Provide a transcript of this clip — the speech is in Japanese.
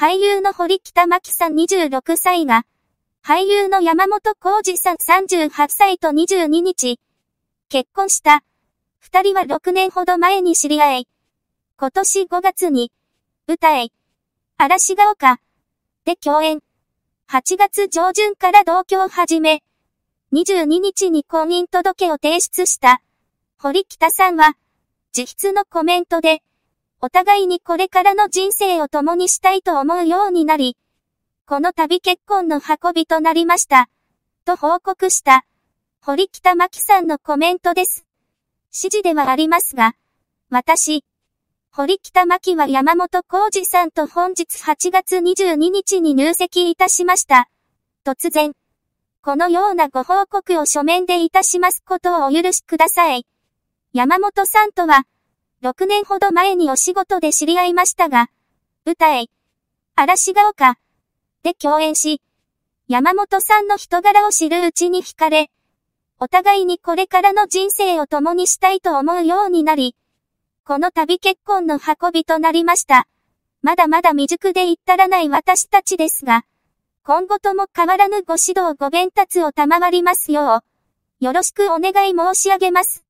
俳優の堀北真希さん26歳が、俳優の山本浩二さん38歳と22日、結婚した。二人は6年ほど前に知り合い、今年5月に、舞台、嵐が丘、で共演。8月上旬から同居を始め、22日に婚姻届を提出した、堀北さんは、自筆のコメントで、お互いにこれからの人生を共にしたいと思うようになり、この度結婚の運びとなりました。と報告した、堀北真希さんのコメントです。指示ではありますが、私、堀北真希は山本浩二さんと本日8月22日に入籍いたしました。突然、このようなご報告を書面でいたしますことをお許しください。山本さんとは、6年ほど前にお仕事で知り合いましたが、舞台、嵐が丘で共演し、山本さんの人柄を知るうちに惹かれ、お互いにこれからの人生を共にしたいと思うようになり、この旅結婚の運びとなりました。まだまだ未熟で至らない私たちですが、今後とも変わらぬご指導ご鞭達を賜りますよう、よろしくお願い申し上げます。